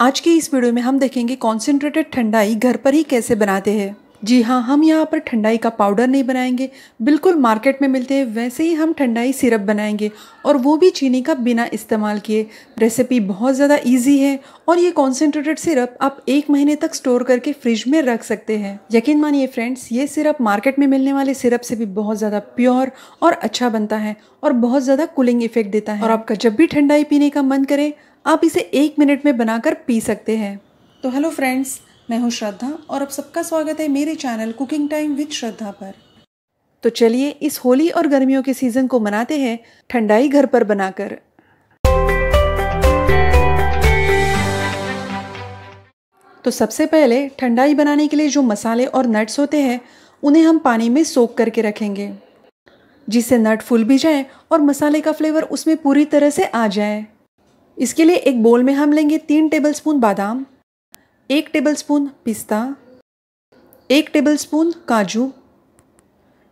आज की इस वीडियो में हम देखेंगे कॉन्सेंट्रेटेड ठंडाई घर पर ही कैसे बनाते हैं जी हाँ हम यहाँ पर ठंडाई का पाउडर नहीं बनाएंगे बिल्कुल मार्केट में मिलते हैं वैसे ही हम ठंडाई सिरप बनाएंगे और वो भी चीनी का बिना इस्तेमाल किए रेसिपी बहुत ज़्यादा इजी है और ये कॉन्सेंट्रेटेड सिरप आप एक महीने तक स्टोर करके फ्रिज में रख सकते हैं यकीन मानिए फ्रेंड्स ये सिरप मार्केट में मिलने वाले सिरप से भी बहुत ज़्यादा प्योर और अच्छा बनता है और बहुत ज़्यादा कूलिंग इफेक्ट देता है और आपका जब भी ठंडाई पीने का मन करे आप इसे एक मिनट में बनाकर पी सकते हैं तो हेलो फ्रेंड्स मैं हूँ श्रद्धा और आप सबका स्वागत है मेरे channel cooking time with Shraddha पर तो चलिए इस होली और गर्मियों के सीज़न को मनाते हैं ठंडाई घर पर बनाकर तो सबसे पहले ठंडाई बनाने के लिए जो मसाले और नट्स होते हैं उन्हें हम पानी में सोख करके रखेंगे जिससे नट फूल भी जाए और मसाले का फ्लेवर उसमें पूरी तरह से आ जाए इसके लिए एक बोल में हम लेंगे तीन टेबलस्पून बादाम एक टेबलस्पून पिस्ता एक टेबलस्पून काजू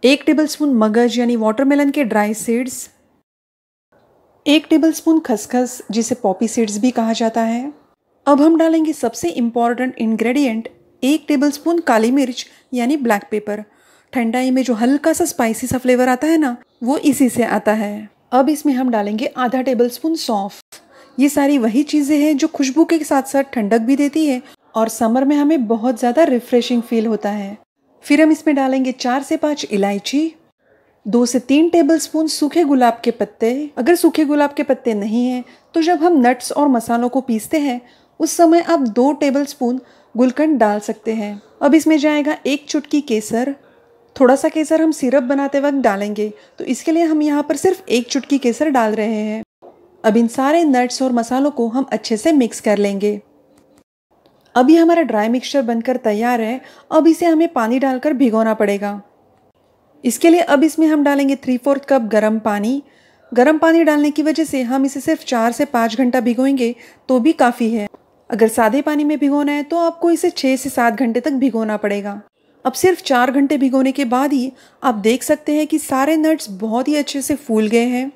एक टेबलस्पून मगज यानी वाटरमेलन के ड्राई सीड्स एक टेबलस्पून खसखस जिसे पॉपी सीड्स भी कहा जाता है अब हम डालेंगे सबसे इम्पॉर्टेंट इन्ग्रेडियंट एक टेबलस्पून काली मिर्च यानी ब्लैक पेपर ठंडाई में जो हल्का सा स्पाइसी सा फ्लेवर आता है ना वो इसी से आता है अब इसमें हम डालेंगे आधा टेबलस्पून सौंफ ये सारी वही चीज़ें हैं जो खुशबू के साथ साथ ठंडक भी देती है और समर में हमें बहुत ज़्यादा रिफ्रेशिंग फील होता है फिर हम इसमें डालेंगे चार से पाँच इलायची दो से तीन टेबलस्पून सूखे गुलाब के पत्ते अगर सूखे गुलाब के पत्ते नहीं हैं तो जब हम नट्स और मसालों को पीसते हैं उस समय आप दो टेबलस्पून गुलकंद डाल सकते हैं अब इसमें जाएगा एक चुटकी केसर थोड़ा सा केसर हम सिरप बनाते वक्त डालेंगे तो इसके लिए हम यहाँ पर सिर्फ एक चुटकी केसर डाल रहे हैं अब इन सारे नट्स और मसालों को हम अच्छे से मिक्स कर लेंगे अभी हमारा ड्राई मिक्सचर बनकर तैयार है अब इसे हमें पानी डालकर भिगोना पड़ेगा इसके लिए अब इसमें हम डालेंगे थ्री फोर्थ कप गर्म पानी गर्म पानी डालने की वजह से हम इसे सिर्फ चार से पाँच घंटा भिगोएंगे तो भी काफ़ी है अगर सादे पानी में भिगोना है तो आपको इसे छः से सात घंटे तक भिगोना पड़ेगा अब सिर्फ चार घंटे भिगोने के बाद ही आप देख सकते हैं कि सारे नट्स बहुत ही अच्छे से फूल गए हैं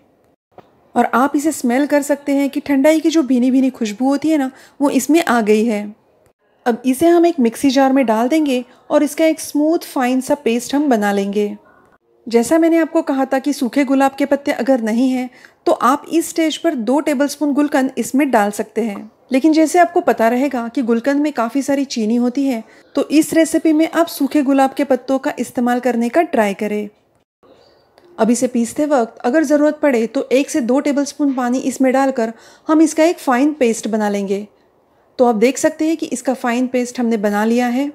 और आप इसे स्मेल कर सकते हैं कि ठंडाई की जो भीनी भीनी खुशबू होती है ना वो इसमें आ गई है अब इसे हम एक मिक्सी जार में डाल देंगे और इसका एक स्मूथ फाइन सा पेस्ट हम बना लेंगे जैसा मैंने आपको कहा था कि सूखे गुलाब के पत्ते अगर नहीं हैं तो आप इस स्टेज पर दो टेबलस्पून गुलकंद इसमें डाल सकते हैं लेकिन जैसे आपको पता रहेगा कि गुलकंद में काफ़ी सारी चीनी होती है तो इस रेसिपी में आप सूखे गुलाब के पत्तों का इस्तेमाल करने का ट्राई करें अब इसे पीसते वक्त अगर ज़रूरत पड़े तो एक से दो टेबलस्पून पानी इसमें डालकर हम इसका एक फ़ाइन पेस्ट बना लेंगे तो आप देख सकते हैं कि इसका फ़ाइन पेस्ट हमने बना लिया है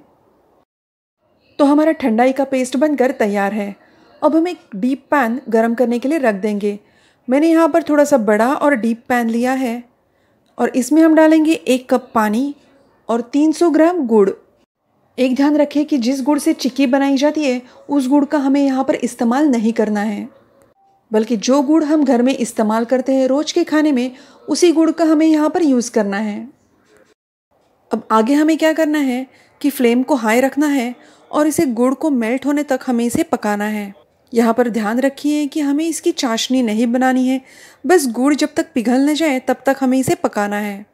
तो हमारा ठंडाई का पेस्ट बनकर तैयार है अब हम एक डीप पैन गरम करने के लिए रख देंगे मैंने यहाँ पर थोड़ा सा बड़ा और डीप पैन लिया है और इसमें हम डालेंगे एक कप पानी और 300 ग्राम गुड़ एक ध्यान रखें कि जिस गुड़ से चिक्की बनाई जाती है उस गुड़ का हमें यहाँ पर इस्तेमाल नहीं करना है बल्कि जो गुड़ हम घर में इस्तेमाल करते हैं रोज के खाने में उसी गुड़ का हमें यहाँ पर यूज़ करना है अब आगे हमें क्या करना है कि फ्लेम को हाई रखना है और इसे गुड़ को मेल्ट होने तक हमें इसे पकाना है यहाँ पर ध्यान रखिए कि हमें इसकी चाशनी नहीं बनानी है बस गुड़ जब तक पिघल न जाए तब तक हमें इसे पकाना है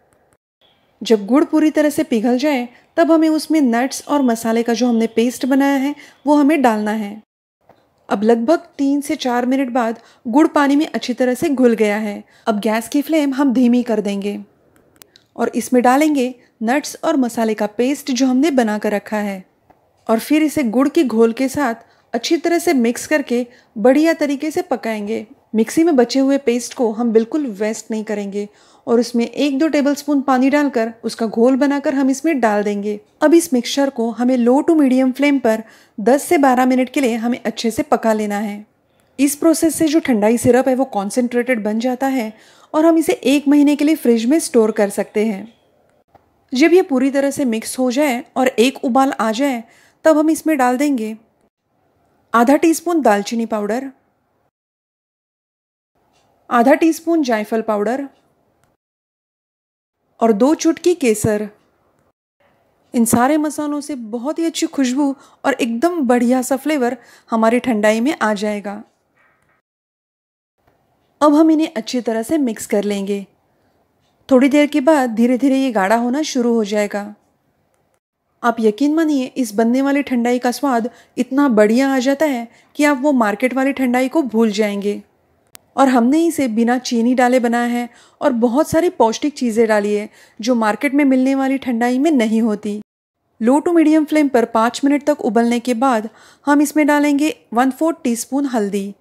जब गुड़ पूरी तरह से पिघल जाए तब हमें उसमें नट्स और मसाले का जो हमने पेस्ट बनाया है वो हमें डालना है अब लगभग तीन से चार मिनट बाद गुड़ पानी में अच्छी तरह से घुल गया है अब गैस की फ्लेम हम धीमी कर देंगे और इसमें डालेंगे नट्स और मसाले का पेस्ट जो हमने बना कर रखा है और फिर इसे गुड़ की घोल के साथ अच्छी तरह से मिक्स करके बढ़िया तरीके से पकाएंगे मिक्सी में बचे हुए पेस्ट को हम बिल्कुल वेस्ट नहीं करेंगे और उसमें एक दो टेबलस्पून पानी डालकर उसका घोल बनाकर हम इसमें डाल देंगे अब इस मिक्सचर को हमें लो टू मीडियम फ्लेम पर 10 से 12 मिनट के लिए हमें अच्छे से पका लेना है इस प्रोसेस से जो ठंडाई सिरप है वो कॉन्सेंट्रेटेड बन जाता है और हम इसे एक महीने के लिए फ्रिज में स्टोर कर सकते हैं जब ये पूरी तरह से मिक्स हो जाए और एक उबाल आ जाए तब हम इसमें डाल देंगे आधा टीस्पून दालचीनी पाउडर आधा टीस्पून जायफल पाउडर और दो चुटकी केसर इन सारे मसालों से बहुत ही अच्छी खुशबू और एकदम बढ़िया सा फ्लेवर हमारी ठंडाई में आ जाएगा अब हम इन्हें अच्छी तरह से मिक्स कर लेंगे थोड़ी देर के बाद धीरे धीरे ये गाढ़ा होना शुरू हो जाएगा आप यकीन मानिए इस बनने वाली ठंडाई का स्वाद इतना बढ़िया आ जाता है कि आप वो मार्केट वाली ठंडाई को भूल जाएंगे और हमने इसे बिना चीनी डाले बनाया है और बहुत सारी पौष्टिक चीज़ें डाली है जो मार्केट में मिलने वाली ठंडाई में नहीं होती लो टू मीडियम फ्लेम पर पाँच मिनट तक उबलने के बाद हम इसमें डालेंगे वन फोर्थ टीस्पून हल्दी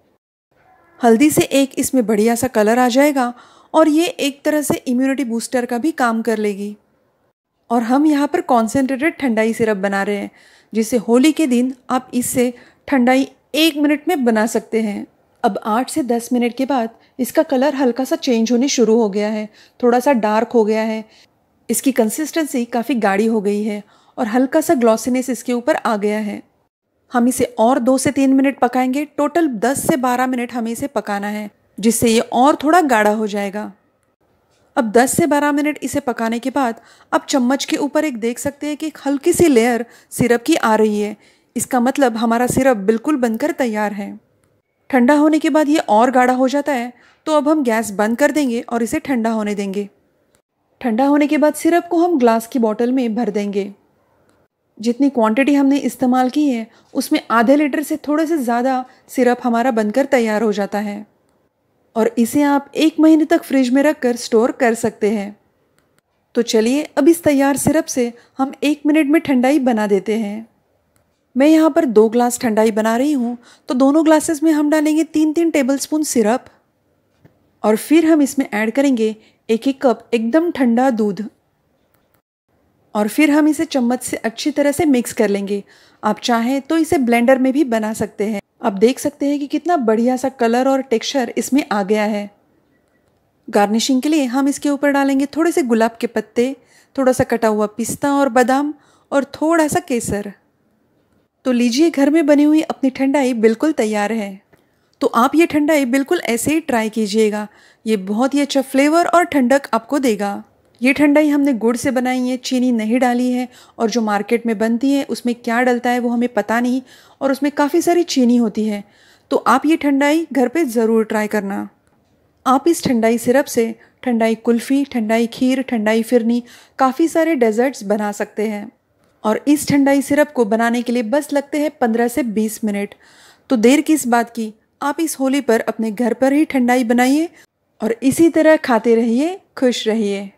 हल्दी से एक इसमें बढ़िया सा कलर आ जाएगा और ये एक तरह से इम्यूनिटी बूस्टर का भी काम कर लेगी और हम यहाँ पर कॉन्सेंट्रेटेड ठंडाई सिरप बना रहे हैं जिसे होली के दिन आप इससे ठंडाई एक मिनट में बना सकते हैं अब आठ से दस मिनट के बाद इसका कलर हल्का सा चेंज होने शुरू हो गया है थोड़ा सा डार्क हो गया है इसकी कंसिस्टेंसी काफ़ी गाढ़ी हो गई है और हल्का सा ग्लॉसीनेस इसके ऊपर आ गया है हम इसे और दो से तीन मिनट पकाएंगे टोटल दस से बारह मिनट हमें इसे पकाना है जिससे ये और थोड़ा गाढ़ा हो जाएगा अब 10 से 12 मिनट इसे पकाने के बाद अब चम्मच के ऊपर एक देख सकते हैं कि एक हल्की सी लेयर सिरप की आ रही है इसका मतलब हमारा सिरप बिल्कुल बनकर तैयार है ठंडा होने के बाद ये और गाढ़ा हो जाता है तो अब हम गैस बंद कर देंगे और इसे ठंडा होने देंगे ठंडा होने के बाद सिरप को हम ग्लास की बॉटल में भर देंगे जितनी क्वांटिटी हमने इस्तेमाल की है उसमें आधे लीटर से थोड़े से ज़्यादा सिरप हमारा बनकर तैयार हो जाता है और इसे आप एक महीने तक फ्रिज में रख कर स्टोर कर सकते हैं तो चलिए अब इस तैयार सिरप से हम एक मिनट में ठंडाई बना देते हैं मैं यहाँ पर दो ग्लास ठंडाई बना रही हूँ तो दोनों ग्लासेस में हम डालेंगे तीन तीन टेबलस्पून सिरप और फिर हम इसमें ऐड करेंगे एक एक कप एकदम ठंडा दूध और फिर हम इसे चम्मच से अच्छी तरह से मिक्स कर लेंगे आप चाहें तो इसे ब्लेंडर में भी बना सकते हैं आप देख सकते हैं कि कितना बढ़िया सा कलर और टेक्सचर इसमें आ गया है गार्निशिंग के लिए हम इसके ऊपर डालेंगे थोड़े से गुलाब के पत्ते थोड़ा सा कटा हुआ पिस्ता और बादाम और थोड़ा सा केसर तो लीजिए घर में बनी हुई अपनी ठंडाई बिल्कुल तैयार है तो आप ये ठंडाई बिल्कुल ऐसे ही ट्राई कीजिएगा ये बहुत ही अच्छा फ्लेवर और ठंडक आपको देगा ये ठंडाई हमने गुड़ से बनाई है चीनी नहीं डाली है और जो मार्केट में बनती है उसमें क्या डलता है वो हमें पता नहीं और उसमें काफ़ी सारी चीनी होती है तो आप ये ठंडाई घर पे ज़रूर ट्राई करना आप इस ठंडाई सिरप से ठंडाई कुल्फ़ी ठंडाई खीर ठंडाई फिरनी काफ़ी सारे डेजर्ट्स बना सकते हैं और इस ठंडाई सिरप को बनाने के लिए बस लगते हैं पंद्रह से बीस मिनट तो देर किस बात की आप इस होली पर अपने घर पर ही ठंडाई बनाइए और इसी तरह खाते रहिए खुश रहिए